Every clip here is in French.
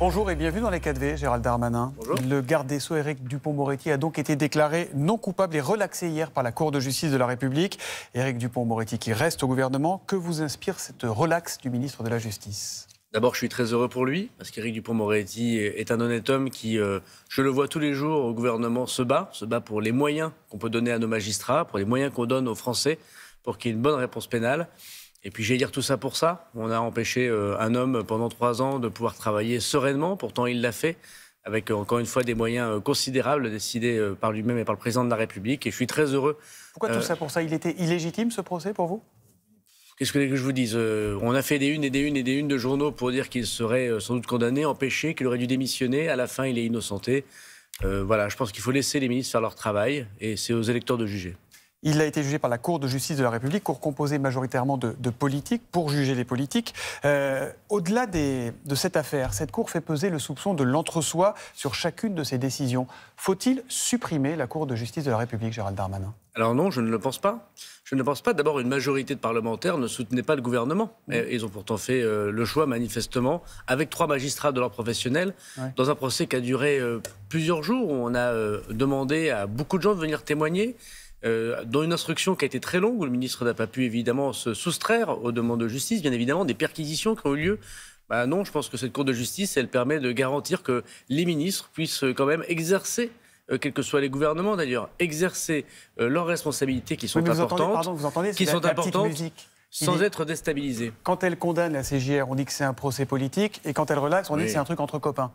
Bonjour et bienvenue dans les 4V, Gérald Darmanin. Bonjour. Le garde des Sceaux, Éric Dupont-Moretti, a donc été déclaré non coupable et relaxé hier par la Cour de justice de la République. Éric Dupont-Moretti qui reste au gouvernement, que vous inspire cette relaxe du ministre de la Justice D'abord, je suis très heureux pour lui, parce qu'Éric Dupont-Moretti est un honnête homme qui, euh, je le vois tous les jours au gouvernement, se bat, se bat pour les moyens qu'on peut donner à nos magistrats, pour les moyens qu'on donne aux Français, pour qu'il y ait une bonne réponse pénale. Et puis, j'ai dire tout ça pour ça. On a empêché euh, un homme pendant trois ans de pouvoir travailler sereinement. Pourtant, il l'a fait avec euh, encore une fois des moyens euh, considérables décidés par lui-même et par le président de la République. Et je suis très heureux. Pourquoi tout ça pour ça Il était illégitime ce procès pour vous Qu'est-ce que je vous dise On a fait des unes et des unes et des unes de journaux pour dire qu'il serait sans doute condamné, empêché, qu'il aurait dû démissionner. À la fin, il est innocenté. voilà, je pense qu'il faut laisser les ministres faire leur travail et c'est aux électeurs de juger. Il a été jugé par la Cour de justice de la République, cour composée majoritairement de, politiques, pour juger les politiques. Euh, au-delà de cette affaire, cette Cour fait peser le soupçon de l'entre-soi sur chacune de ses décisions. Faut-il supprimer la Cour de justice de la République, Gérald Darmanin alors non, je ne le pense pas. Je ne pense pas. D'abord, une majorité de parlementaires ne soutenait pas le gouvernement. Ils ont pourtant fait euh, le choix, manifestement, avec trois magistrats de leur professionnels, dans un procès qui a duré euh, plusieurs jours, où on a demandé à beaucoup de gens de venir témoigner. Euh, dans une instruction qui a été très longue, où le ministre n'a pas pu évidemment se soustraire aux demandes de justice, bien évidemment, des perquisitions qui ont eu lieu bah non, je pense que cette Cour de justice, elle permet de garantir que les ministres puissent euh, quand même exercer euh, quels que soient les gouvernements d'ailleurs, exercer leurs responsabilités qui sont importantes, vous entendez, qui sont sans être déstabilisés. Quand elle condamne la CJR, on dit que c'est un procès politique, et quand elle relaxe, on dit que c'est un truc entre copains.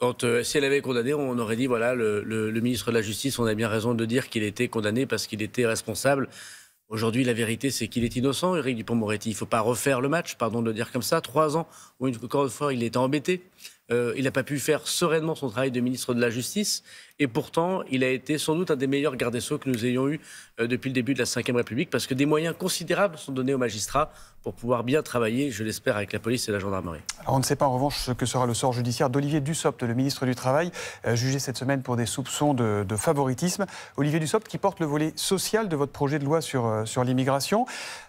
Quand euh, si elle avait condamné, on aurait dit voilà, le, ministre de la Justice, on a bien raison de dire qu'il était condamné parce qu'il était responsable. Aujourd'hui, la vérité, c'est qu'il est innocent, Éric Dupont-Moretti. Il ne faut pas refaire le match, pardon de le dire comme ça. Trois ans où, encore une fois, il était embêté. Euh, il n'a pas pu faire sereinement son travail de ministre de la Justice. Et pourtant, il a été sans doute un des meilleurs gardes Sceaux que nous ayons eu euh, depuis le début de la Ve République, parce que des moyens considérables sont donnés aux magistrats pour pouvoir bien travailler, je l'espère, avec la police et la gendarmerie. on ne sait pas en revanche ce que sera le sort judiciaire d'Olivier Dussopt, le ministre du Travail, euh, jugé cette semaine pour des soupçons de, favoritisme. Olivier Dussopt qui porte le volet social de votre projet de loi sur, euh, sur l'immigration.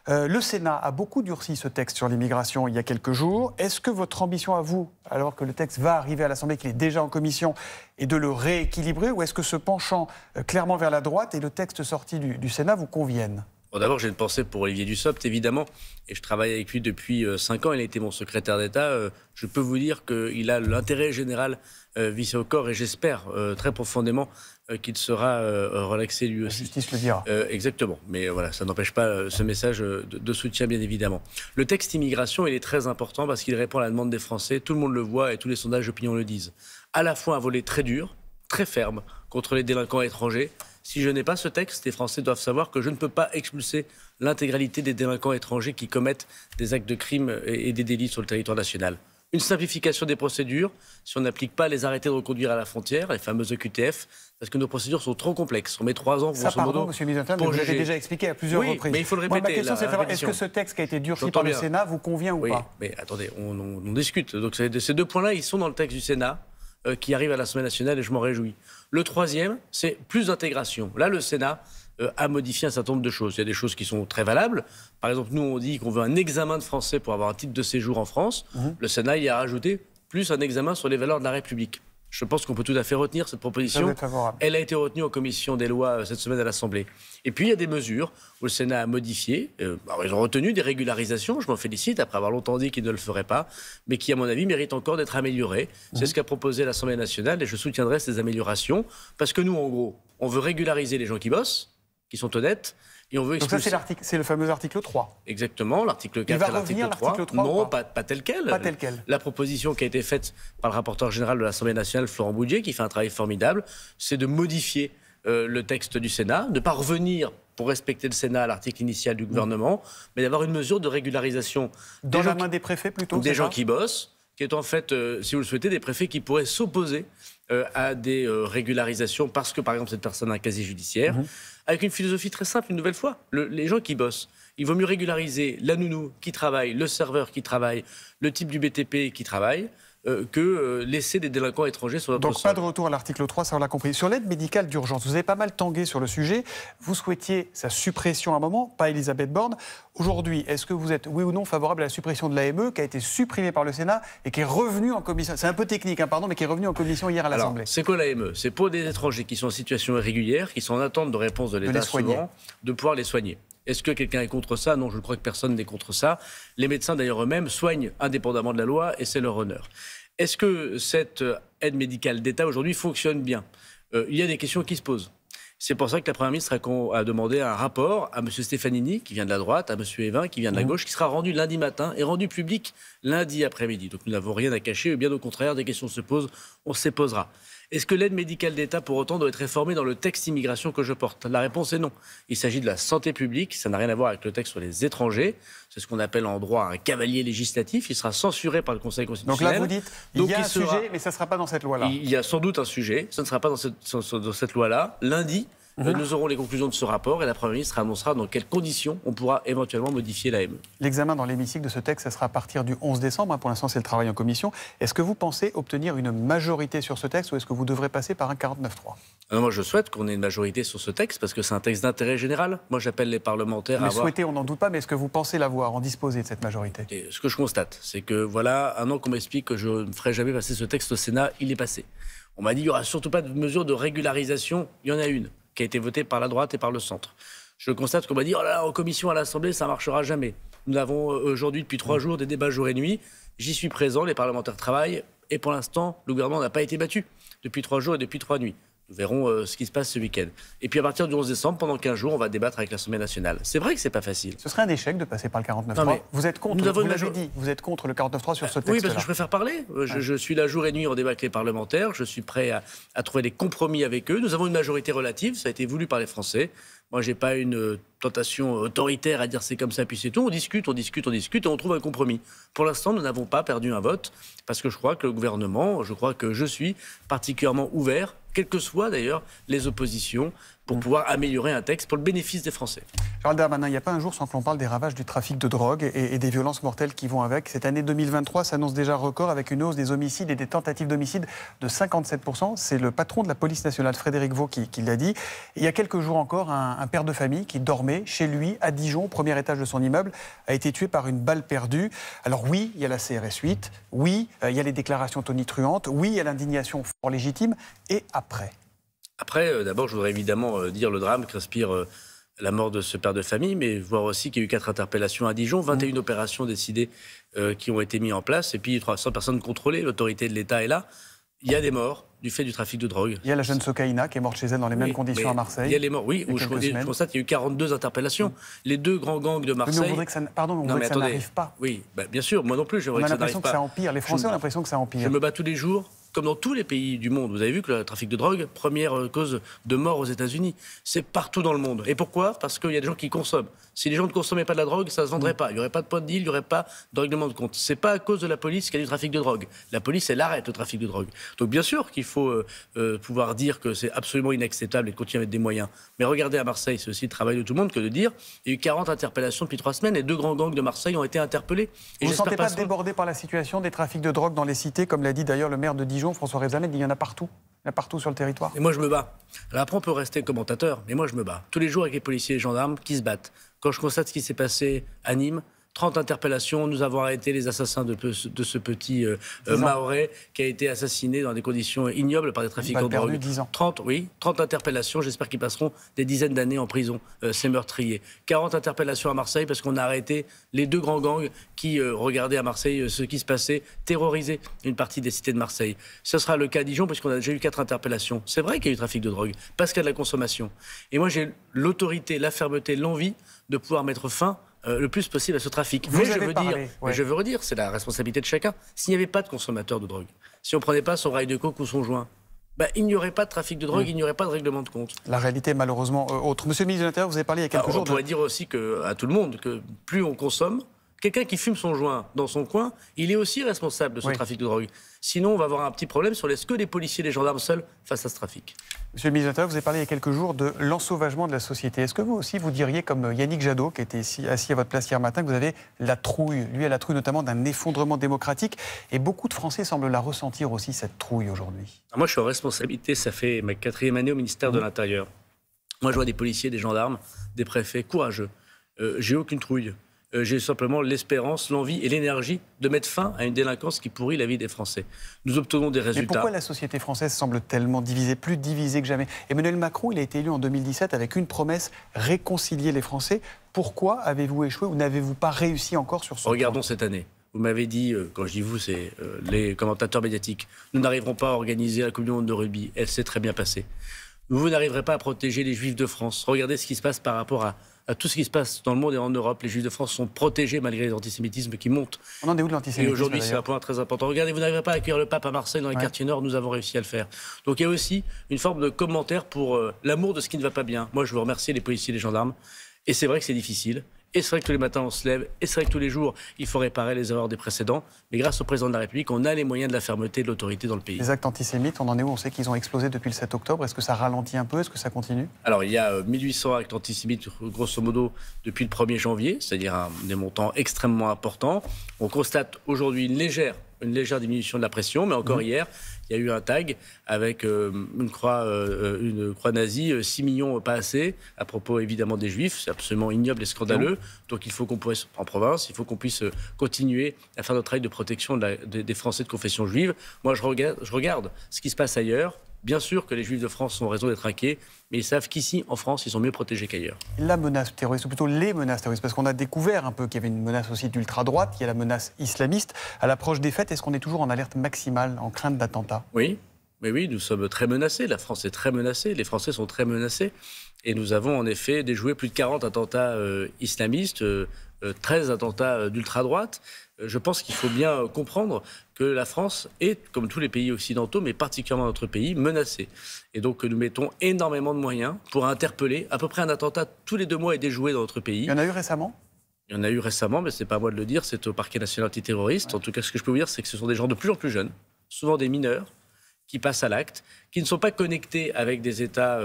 le Sénat a beaucoup durci ce texte sur l'immigration il y a quelques jours. Est-ce que votre ambition à vous, alors que le texte va arriver à l'Assemblée, qu'il est déjà en commission, est de le rééquilibrer ou est-ce que ce penchant euh, clairement vers la droite et le texte sorti du, Sénat vous conviennent D'abord, j'ai une pensée pour Olivier Dussopt, évidemment, et je travaille avec lui depuis 5 euh, ans. Il a été mon secrétaire d'État. Euh, je peux vous dire qu'il a l'intérêt général vissé au corps, et j'espère très profondément qu'il sera relaxé lui aussi. La justice dira. exactement. Mais voilà, ça n'empêche pas ce message de, soutien, bien évidemment. Le texte immigration, il est très important parce qu'il répond à la demande des Français. Tout le monde le voit et tous les sondages d'opinion le disent. À la fois un volet très dur, très ferme contre les délinquants étrangers. Si je n'ai pas ce texte, les Français doivent savoir que je ne peux pas expulser l'intégralité des délinquants étrangers qui commettent des actes de crime et des délits sur le territoire national. Une simplification des procédures, si on n'applique pas les arrêtés de reconduire à la frontière, les fameuses e QTF, parce que nos procédures sont trop complexes. On met trois ans, Ça, pardon, pour déjà expliqué à plusieurs reprises. Mais il faut le répéter. ma question, c'est est-ce que ce texte qui a été durci par le Sénat vous convient ou oui, pas Mais attendez, on, on discute. Donc ces deux points-là, ils sont dans le texte du Sénat. Euh, qui arrive à l'Assemblée nationale et je m'en réjouis. Le troisième, c'est plus d'intégration. Là, le Sénat euh, a modifié un certain nombre de choses. Il y a des choses qui sont très valables. Par exemple, nous, on dit qu'on veut un examen de français pour avoir un titre de séjour en France. Mmh. Le Sénat y a rajouté plus un examen sur les valeurs de la République je pense qu'on peut tout à fait retenir cette proposition. Elle a été retenue en commission des lois euh, cette semaine à l'Assemblée. Et puis, il y a des mesures où le Sénat a modifié. Euh, bah, ils ont retenu des régularisations, je m'en félicite, après avoir longtemps dit qu'ils ne le feraient pas, mais qui, à mon avis, méritent encore d'être améliorées. C'est mhm. ce qu'a proposé l'Assemblée nationale et je soutiendrai ces améliorations parce que nous, en gros, on veut régulariser les gens qui bossent, qui sont honnêtes, donc ça, c'est l'article, c'est le fameux article 3. Exactement, l'article 4 et l'article 3. Non, pas, pas, tel quel. Pas tel quel. La proposition qui a été faite par le rapporteur général de l'Assemblée nationale, Florent Boudier, qui fait un travail formidable, c'est de modifier euh, le texte du Sénat, de ne pas revenir pour respecter le Sénat à l'article initial du mmh. gouvernement, mais d'avoir une mesure de régularisation. Dans la main des préfets plutôt Des gens qui bossent, qui est en fait, euh, si vous le souhaitez, des préfets qui pourraient s'opposer euh, à des régularisations parce que, par exemple, cette personne a un casier judiciaire, mmh avec une philosophie très simple, une nouvelle fois. les gens qui bossent, il vaut mieux régulariser la nounou qui travaille, le serveur qui travaille, le type du BTP qui travaille, euh, que euh, laisser des délinquants étrangers sur notre Donc pas de retour à l'article 3, ça on l'a compris. Sur l'aide médicale d'urgence, vous avez pas mal tangué sur le sujet. Vous souhaitiez sa suppression à un moment, pas Elisabeth Borne. Aujourd'hui, est-ce que vous êtes oui ou non favorable à la suppression de l'AME qui a été supprimée par le Sénat et qui est revenue en commission C'est un peu technique, hein, pardon, mais qui est revenue en commission hier à l'Assemblée. C'est quoi l'AME C'est pour des étrangers qui sont en situation irrégulière, qui sont en attente de réponse de l'État de pouvoir les soigner. Est-ce que quelqu'un est contre ça Non, je crois que personne n'est contre ça. Les médecins, d'ailleurs, eux-mêmes soignent indépendamment de la loi et c'est leur honneur. Est-ce que cette euh, aide médicale d'État aujourd'hui fonctionne bien euh, Il y a des questions qui se posent. C'est pour ça que la Première ministre a, demandé un rapport à M. Stefanini, qui vient de la droite, à M. Evin, qui vient de la mmh. gauche, qui sera rendu lundi matin et rendu public lundi après-midi. Donc nous n'avons rien à cacher, bien au contraire, des questions se posent, on s'y posera. Est-ce que l'aide médicale d'État, pour autant, doit être réformée dans le texte immigration que je porte La réponse est non. Il s'agit de la santé publique, ça n'a rien à voir avec le texte sur les étrangers. C'est ce qu'on appelle en droit un cavalier législatif. Il sera censuré par le Conseil constitutionnel. Donc là, vous dites, il y a un sujet, mais ça ne sera pas dans cette loi-là. Il y a sans doute un sujet, ça ne sera pas dans cette, dans cette loi-là. Lundi, euh, mhm. nous aurons les conclusions de ce rapport et la Première ministre annoncera dans quelles conditions on pourra éventuellement modifier l'AME. L'examen dans l'hémicycle de ce texte, ça sera à partir du 11 décembre. Hein, pour l'instant, c'est le travail en commission. Est-ce que vous pensez obtenir une majorité sur ce texte ou est-ce que vous devrez passer par un 49-3 ah, moi, je souhaite qu'on ait une majorité sur ce texte parce que c'est un texte d'intérêt général. Moi, j'appelle les parlementaires à. Avoir... souhaiter, on n'en doute pas, mais est-ce que vous pensez l'avoir, en disposer de cette majorité et Ce que je constate, c'est que voilà, un an qu'on m'explique que je ne ferai jamais passer ce texte au Sénat, il est passé. On m'a dit qu'il n'y aura surtout pas de mesure de régularisation. Il y en a une qui a été voté par la droite et par le centre. Je constate qu'on m'a dit, oh là là, en commission à l'Assemblée, ça marchera jamais. Nous avons euh, aujourd'hui, depuis trois mm. jours, des débats jour et nuit. J'y suis présent, les parlementaires travaillent, et pour l'instant, le gouvernement n'a pas été battu depuis trois jours et depuis trois nuits. Nous verrons euh, ce qui se passe ce week-end. Et puis à partir du 11 décembre, pendant 15 jours, on va débattre avec l'Assemblée nationale. C'est vrai que ce n'est pas facile. Ce serait un échec de passer par le 49 Vous êtes contre, vous vous êtes contre le 49.3 sur ce texte Oui, parce que je préfère parler. Euh, je, suis là jour et nuit en débat avec les parlementaires. Je suis prêt à, à trouver des compromis avec eux. Nous avons une majorité relative, ça a été voulu par les Français. Moi, n'ai pas une euh, tentation autoritaire à dire c'est comme ça, puis c'est tout. On discute, on discute, on discute et on trouve un compromis. Pour l'instant, nous n'avons pas perdu un vote parce que je crois que le gouvernement, je crois que je suis particulièrement ouvert, quelles que soient d'ailleurs les oppositions, pour mm. pouvoir améliorer un texte pour le bénéfice des Français. Charles Darmanin, il n'y a pas un jour sans que l'on parle des ravages du trafic de drogue et, des violences mortelles qui vont avec. Cette année 2023 s'annonce déjà record avec une hausse des homicides et des tentatives d'homicide de 57%. C'est le patron de la police nationale, Frédéric Vaux, qui, l'a dit. Il y a quelques jours encore, un, père de famille qui dormait chez lui à Dijon, au premier étage de son immeuble, a été tué par une balle perdue. Alors oui, il y a la CRS 8, oui, euh, il y a les déclarations tonitruantes, oui, il y a l'indignation fort légitime, et après après, euh, d'abord, je voudrais évidemment euh, dire le drame qu'inspire euh, la mort de ce père de famille, mais voir aussi qu'il y a eu quatre interpellations à Dijon, 21 mmh. opérations décidées qui ont été mises en place, et puis 300 personnes contrôlées. L'autorité de l'État est là. Il y a des morts du fait du trafic de drogue. Il y a la jeune Sokaïna qui est morte chez elle dans les mêmes conditions à Marseille. Il y a les morts, oui, je, constate qu'il y a eu 42 interpellations. Mmh. Les deux grands gangs de Marseille. Mais on voudrait que ça, n'arrive pas. Oui, bah, bien sûr, moi non plus, voudrais que ça pas. On a l'impression que ça empire. Les Français ont l'impression que ça empire. Je me bats tous les jours comme dans tous les pays du monde. Vous avez vu que le trafic de drogue, première euh, cause de mort aux États-Unis, c'est partout dans le monde. Et pourquoi Parce qu'il y a des gens qui consomment. Si les gens ne consommaient pas de la drogue, ça ne se vendrait mm. pas. Il n'y aurait pas de point de deal, il n'y aurait pas de règlement de compte. C'est pas à cause de la police qu'il y a du trafic de drogue. La police, elle arrête le trafic de drogue. Donc bien sûr qu'il faut euh, euh, pouvoir dire que c'est absolument inacceptable et qu'on tient avec des moyens. Mais regardez à Marseille, c'est aussi le travail de tout le monde que de dire il y a eu 40 interpellations depuis trois semaines et deux grands gangs de Marseille ont été interpellés. Vous ne sentez pas, débordé par la situation des trafics de drogue dans les cités, comme l'a dit d'ailleurs le maire de Dijon, François Rezanet, il y en a partout partout sur le territoire. Et moi, je me bats. après, on peut rester commentateur, mais moi, je me bats. Tous les jours avec les policiers et les gendarmes qui se battent. Quand je constate ce qui s'est passé à Nîmes, 30 interpellations. Nous avons arrêté les assassins de, ce petit euh, maoré qui a été assassiné dans des conditions ignobles par des trafiquants de drogue. ans. 30, oui, 30 interpellations. J'espère qu'ils passeront des dizaines d'années en prison, euh, ces meurtriers. 40 interpellations à Marseille parce qu'on a arrêté les deux grands gangs qui euh, regardaient à Marseille ce qui se passait, terroriser une partie des cités de Marseille. Ce sera le cas à Dijon qu'on a déjà eu quatre interpellations. C'est vrai qu'il y a eu trafic de drogue parce qu'il y a de la consommation. Et moi, j'ai l'autorité, la fermeté, l'envie de pouvoir mettre fin euh, le plus possible à ce trafic. mais, je veux, dire, je veux redire, c'est la responsabilité de chacun. S'il n'y avait pas de consommateurs de drogue, si on ne prenait pas son rail de coke ou son joint, bah, il n'y aurait pas de trafic de drogue, mm. il n'y aurait pas de règlement de compte. La réalité, est malheureusement, euh, autre. Monsieur le ministre de l'Intérieur, vous avez parlé il y a quelques ah, jours. On pourrait dire aussi à tout le monde que plus on consomme, Quelqu'un qui fume son joint dans son coin, il est aussi responsable de ce trafic de drogue. Sinon, on va avoir un petit problème sur les que des policiers et des gendarmes seuls face à ce trafic. Monsieur le ministre vous avez parlé il y a quelques jours de l'ensauvagement de la société. Est-ce que vous aussi, vous diriez, comme Yannick Jadot, qui était assis à votre place hier matin, que vous avez la trouille Lui, a la trouille notamment d'un effondrement démocratique. Et beaucoup de Français semblent la ressentir aussi, cette trouille aujourd'hui. Ah, moi, je suis en responsabilité. Ça fait ma quatrième année au ministère de mmh. l'Intérieur. Moi, je vois des policiers, des gendarmes, des préfets courageux. Euh, J'ai aucune trouille. Euh, j'ai simplement l'espérance, l'envie et l'énergie de mettre fin à une délinquance qui pourrit la vie des Français. Nous obtenons des résultats. Mais pourquoi la société française semble tellement divisée, plus divisée que jamais Emmanuel Macron, il a été élu en 2017 avec une promesse réconcilier les Français. Pourquoi avez-vous échoué ou n'avez-vous pas réussi encore sur ce Regardons cette année. Vous m'avez dit, euh, quand je dis vous, c'est euh, les commentateurs médiatiques, nous n'arriverons pas à organiser la Coupe du Monde de rugby. Elle s'est très bien passée vous n'arriverez pas à protéger les juifs de France. Regardez ce qui se passe par rapport à, tout ce qui se passe dans le monde et en Europe. Les juifs de France sont protégés malgré les antisémitismes qui montent. On en est de l'antisémitisme Et aujourd'hui, c'est un point très important. Regardez, vous n'arriverez pas à accueillir le pape à Marseille dans les quartiers nord, nous avons réussi à le faire. Donc il y a aussi une forme de commentaire pour euh, l'amour de ce qui ne va pas bien. Moi, je veux remercier les policiers et les gendarmes. Et c'est vrai que c'est difficile. Et c'est vrai que tous les matins, on se lève. Et c'est vrai que tous les jours, il faut réparer les erreurs des précédents. Mais grâce au président de la République, on a les moyens de la fermeté et de l'autorité dans le pays. Les actes antisémites, on en est où On sait qu'ils ont explosé depuis le 7 octobre. Est-ce que ça ralentit un peu Est-ce que ça continue Alors, il y a 1800 euh, actes antisémites, grosso modo, depuis le 1er janvier, c'est-à-dire des montants extrêmement importants. On constate aujourd'hui une légère une légère diminution de la pression, mais encore mmh. hier, il y a eu un tag avec euh, une, croix, euh, une croix nazie, 6 euh, millions pas assez, à propos évidemment des juifs, c'est absolument ignoble et scandaleux. Donc il faut qu'on puisse, en province, il faut qu'on puisse continuer à faire notre travail de protection des Français de confession juive. Moi, je regarde, je regarde ce qui se passe ailleurs, Bien sûr que les Juifs de France ont raison d'être inquiets, mais ils savent qu'ici, en France, ils sont mieux protégés qu'ailleurs. La menace terroriste, ou plutôt les menaces terroristes, parce qu'on a découvert un peu qu'il y avait une menace aussi d'ultra-droite, il y a la menace islamiste. À l'approche des fêtes, est-ce qu'on est toujours en alerte maximale, en crainte d'attentats Oui, mais oui, nous sommes très menacés. La France est très menacée. Les Français sont très menacés. Et nous avons en effet déjoué plus de 40 attentats euh, islamistes. Euh, 13 euh, attentats euh, d'ultra-droite. Euh, je pense qu'il faut bien comprendre que la France est, comme tous les pays occidentaux, mais particulièrement notre pays, menacée. Et donc nous mettons énormément de moyens pour interpeller à peu près un attentat tous les deux mois et déjoué dans notre pays. Il y en a eu récemment il y en a eu récemment, mais ce n'est pas à moi de le dire, c'est au parquet national antiterroriste. En tout cas, ce que je peux vous dire, c'est que ce sont des gens de plus en plus jeunes, souvent des mineurs, qui passent à l'acte, qui ne sont pas connectés avec des États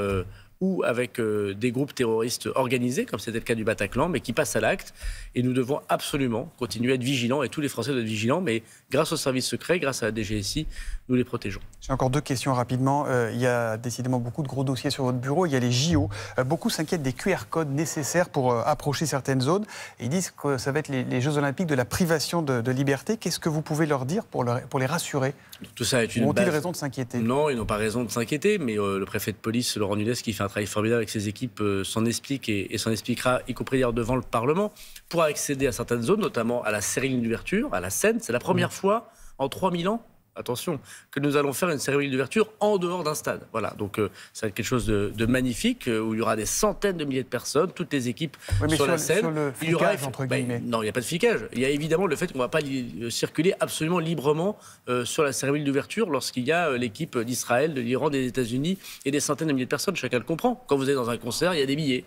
ou avec euh, des groupes terroristes organisés, comme c'était le cas du Bataclan, mais qui passent à l'acte. Et nous devons absolument continuer à être vigilants, et tous les Français doivent être vigilants, mais grâce aux services secrets, grâce à la DGSI, nous les protégeons. J'ai encore deux questions rapidement. Euh, il y a décidément beaucoup de gros dossiers sur votre bureau. Il y a les JO. Euh, beaucoup s'inquiètent des QR codes nécessaires pour approcher certaines zones. ils disent que ça va être les, Jeux Olympiques de la privation de, liberté. Qu'est-ce que vous pouvez leur dire pour, leur, pour les rassurer Tout ça est une Ont-ils raison de s'inquiéter Non, ils n'ont pas raison de s'inquiéter, mais le préfet de police, Laurent Nunez, qui fait un travail formidable avec ses équipes, euh, s'en explique et, s'en expliquera, y compris devant le Parlement, pour accéder à certaines zones, notamment à la Sérine d'ouverture, à la Seine. C'est la première fois en 3000 ans attention, que nous allons faire une cérémonie d'ouverture en dehors d'un stade. Voilà, donc c'est euh, quelque chose de, magnifique euh, où il y aura des centaines de milliers de personnes, toutes les équipes sur, la scène. Sur il y aura entre bah, guillemets. non, il n'y a pas de flicage. Il y a évidemment le fait qu'on ne va pas euh, circuler absolument librement sur la cérémonie d'ouverture lorsqu'il y a l'équipe d'Israël, de l'Iran, des États-Unis et des centaines de milliers de personnes. Chacun le comprend. Quand vous êtes dans un concert, il y a des billets.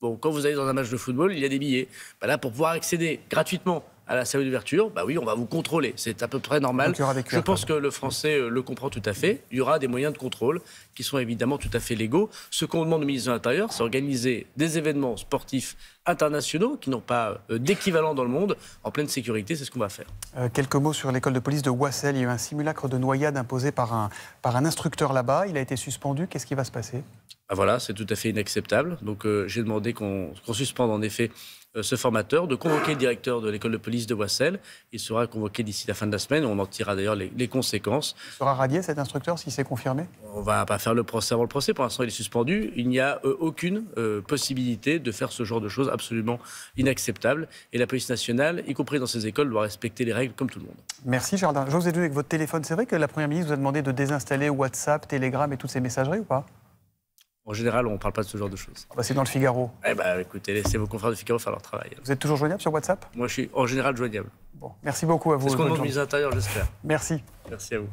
Bon, quand vous allez dans un match de football, il y a des billets. Bah, là, pour pouvoir accéder gratuitement à la salle d'ouverture, bah oui, on va vous contrôler. C'est à peu près normal. Je pense que le français euh, le comprend tout à fait. Il y aura des moyens de contrôle qui sont évidemment tout à fait légaux. Ce qu'on demande au ministre de l'Intérieur, c'est organiser des événements sportifs internationaux qui n'ont pas euh, d'équivalent dans le monde en pleine sécurité. C'est ce qu'on va faire. Euh, quelques mots sur l'école de police de Wassel. Il y a eu un simulacre de noyade imposé par un, par un instructeur là-bas. Il a été suspendu. Qu'est-ce qui va se passer ah, voilà, c'est tout à fait inacceptable. Donc j'ai demandé qu'on suspende en effet euh, ce formateur, de convoquer le directeur de l'école de police de Wassel. Il sera convoqué d'ici la fin de la semaine. On en tirera d'ailleurs les, conséquences. Il sera radié cet instructeur si c'est confirmé On ne va pas faire le procès avant le procès. Pour l'instant, il est suspendu. Il n'y a euh, aucune euh, possibilité de faire ce genre de choses absolument inacceptable. Et la police nationale, y compris dans ces écoles, doit respecter les règles comme tout le monde. Merci, Jardin. ai dit avec votre téléphone, c'est vrai que la Première ministre vous a demandé de désinstaller WhatsApp, Telegram et toutes ces messageries ou pas en général, on ne parle pas de ce genre de choses. Ah bah, c'est dans le Figaro. Eh bah, écoutez, laissez vos confrères de Figaro faire leur travail. Vous êtes toujours joignable sur WhatsApp Moi, je suis en général joignable. Bon, merci beaucoup à vous. C'est ce qu'on à l'intérieur, j'espère. Merci. Merci à vous.